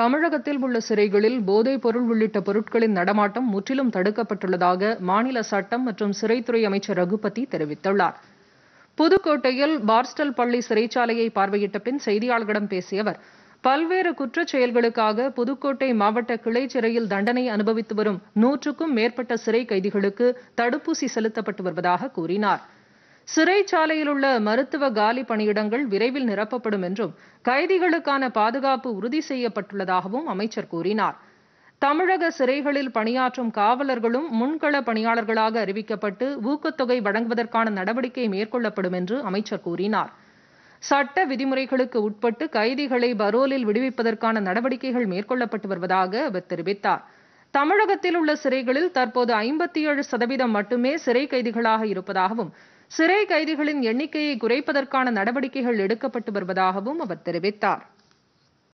தமிழகத்தில் உள்ள சிறைகளில் போதைப் பொருள் உள்ளிட்ட பொருட்களின் நடமாட்டம் முற்றிலும் தடுக்கப்பட்டுள்ளதாக மாநில சட்டம் மற்றும் சிறைத்துறை அமைச்சர் ரகுபதி தெரிவித்துள்ளார் புதுக்கோட்டையில் பார்ஸ்டல் பள்ளி சிறைச்சாலையை பார்வையிட்ட பின் செய்தியாளர்களிடம் பேசிய அவர் பல்வேறு குற்றச் செயல்களுக்காக புதுக்கோட்டை மாவட்ட கிளை சிறையில் தண்டனை அனுபவித்து வரும் நூற்றுக்கும் மேற்பட்ட சிறை கைதிகளுக்கு தடுப்பூசி செலுத்தப்பட்டு வருவதாக கூறினாா் சிறைச்சாலையில் உள்ள மருத்துவ காலி பணியிடங்கள் விரைவில் நிரப்பப்படும் என்றும் கைதிகளுக்கான பாதுகாப்பு உறுதி செய்யப்பட்டுள்ளதாகவும் அமைச்சர் கூறினார் தமிழக சிறைகளில் பணியாற்றும் காவலர்களும் முன்கள பணியாளர்களாக அறிவிக்கப்பட்டு ஊக்கத்தொகை வழங்குவதற்கான நடவடிக்கை மேற்கொள்ளப்படும் என்று அமைச்சர் கூறினார் சட்ட விதிமுறைகளுக்கு உட்பட்டு கைதிகளை பரோலில் விடுவிப்பதற்கான நடவடிக்கைகள் மேற்கொள்ளப்பட்டு வருவதாக அவர் தெரிவித்தார் தமிழகத்தில் உள்ள சிறைகளில் தற்போது ஐம்பத்தி ஏழு சதவீதம் மட்டுமே சிறை கைதிகளாக இருப்பதாகவும் சிறை கைதிகளின் எண்ணிக்கையை குறைப்பதற்கான நடவடிக்கைகள் எடுக்கப்பட்டு வருவதாகவும் அவர் தெரிவித்தார்